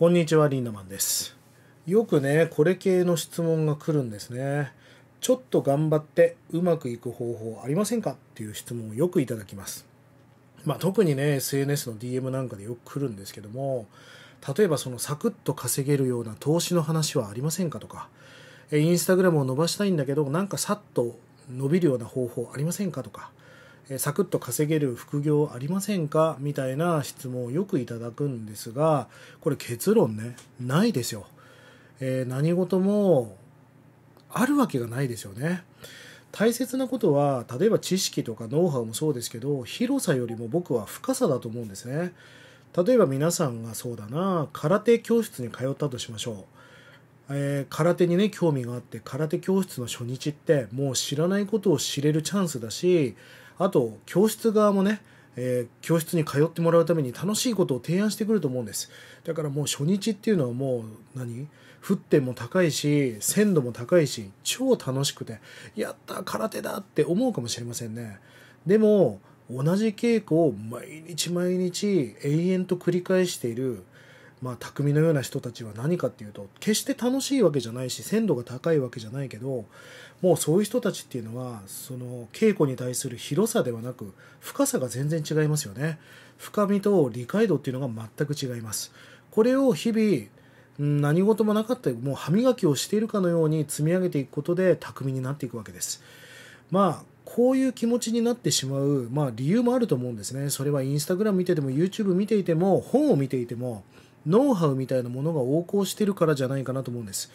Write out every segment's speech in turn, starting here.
こんにちは、リンダマンです。よくね、これ系の質問が来るんですね。ちょっと頑張ってうまくいく方法ありませんかっていう質問をよくいただきます。まあ、特にね、SNS の DM なんかでよく来るんですけども、例えばそのサクッと稼げるような投資の話はありませんかとか、インスタグラムを伸ばしたいんだけど、なんかさっと伸びるような方法ありませんかとか、サクッと稼げる副業ありませんかみたいな質問をよくいただくんですが、これ結論ね、ないですよ。えー、何事もあるわけがないですよね。大切なことは、例えば知識とかノウハウもそうですけど、広さよりも僕は深さだと思うんですね。例えば皆さんがそうだな、空手教室に通ったとしましょう。えー、空手にね興味があって空手教室の初日ってもう知らないことを知れるチャンスだしあと教室側もね、えー、教室に通ってもらうために楽しいことを提案してくると思うんですだからもう初日っていうのはもう何沸点も高いし鮮度も高いし超楽しくてやった空手だって思うかもしれませんねでも同じ稽古を毎日毎日永遠と繰り返しているまあ、匠のような人たちは何かっていうと決して楽しいわけじゃないし鮮度が高いわけじゃないけどもうそういう人たちっていうのはその稽古に対する広さではなく深さが全然違いますよね深みと理解度っていうのが全く違いますこれを日々何事もなかったもう歯磨きをしているかのように積み上げていくことで匠になっていくわけですまあこういう気持ちになってしまう、まあ、理由もあると思うんですねそれはインスタグラム見てても YouTube 見ていても本を見ていてもノウハウみたいなものが横行してるからじゃないかなと思うんです。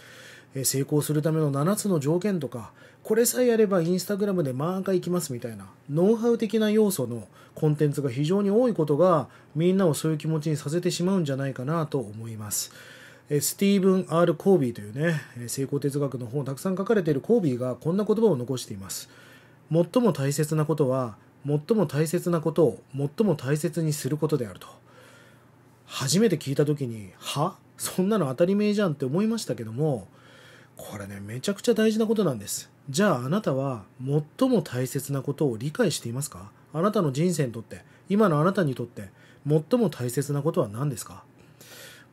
成功するための7つの条件とか、これさえやればインスタグラムで満開いきますみたいな、ノウハウ的な要素のコンテンツが非常に多いことが、みんなをそういう気持ちにさせてしまうんじゃないかなと思います。スティーブン・ R・ コービーというね、成功哲学の本をたくさん書かれているコービーがこんな言葉を残しています。最も大切なことは、最も大切なことを最も大切にすることであると。初めて聞いた時にはそんなの当たり前じゃんって思いましたけどもこれねめちゃくちゃ大事なことなんですじゃああなたは最も大切なことを理解していますかあなたの人生にとって今のあなたにとって最も大切なことは何ですか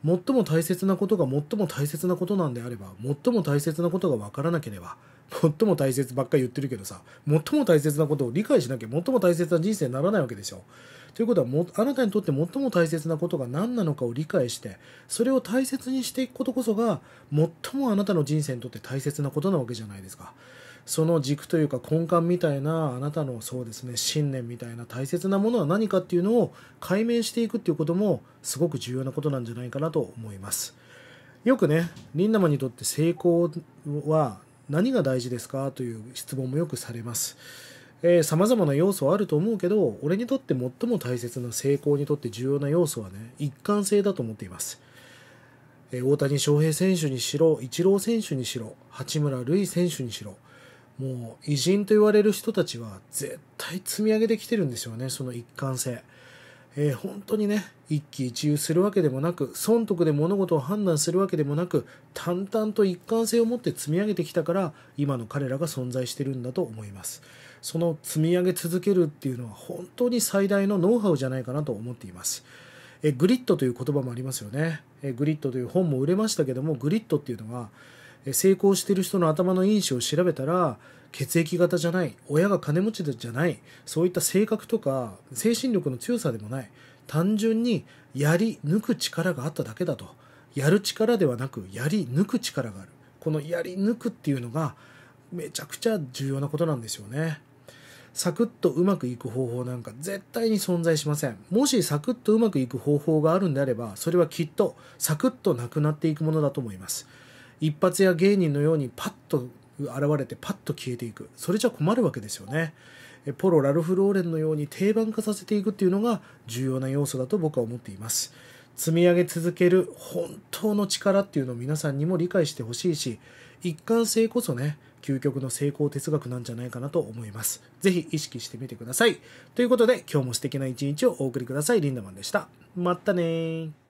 最も大切なことが最も大切なことなんであれば最も大切なことが分からなければ最も大切ばっかり言ってるけどさ最も大切なことを理解しなきゃ最も大切な人生にならないわけでしょということはもあなたにとって最も大切なことが何なのかを理解してそれを大切にしていくことこそが最もあなたの人生にとって大切なことなわけじゃないですかその軸というか根幹みたいなあなたのそうですね信念みたいな大切なものは何かっていうのを解明していくっていうこともすごく重要なことなんじゃないかなと思いますよくねリンダマにとって成功は何が大事ですかという質問もよくされますえー、様々な要素はあると思うけど、俺にとって最も大切な成功にとって重要な要素はね、一貫性だと思っています。えー、大谷翔平選手にしろ、イチロー選手にしろ、八村塁選手にしろ、もう偉人と言われる人たちは絶対積み上げてきてるんですよね、その一貫性。えー、本当にね、一喜一憂するわけでもなく、損得で物事を判断するわけでもなく、淡々と一貫性を持って積み上げてきたから、今の彼らが存在してるんだと思います。その積み上げ続けるっていうのは本当に最大のノウハウじゃないかなと思っています。えグリッドという言葉もありますよねえ。グリッドという本も売れましたけども、グリッドっていうのは、成功してる人の頭の因子を調べたら、血液型じゃない、親が金持ちじゃない、そういった性格とか精神力の強さでもない、単純にやり抜く力があっただけだと。やる力ではなく、やり抜く力がある。このやり抜くっていうのが、めちゃくちゃ重要なことなんですよね。サクッとうまくいく方法なんか絶対に存在しません。もしサクッとうまくいく方法があるんであれば、それはきっとサクッとなくなっていくものだと思います。一発や芸人のようにパッと現れてパッと消えていく。それじゃ困るわけですよね。ポロ・ラルフ・ローレンのように定番化させていくっていうのが重要な要素だと僕は思っています。積み上げ続ける本当の力っていうのを皆さんにも理解してほしいし、一貫性こそね、究極の成功哲学なんじゃないかなと思います。ぜひ意識してみてください。ということで、今日も素敵な一日をお送りください。リンダマンでした。またね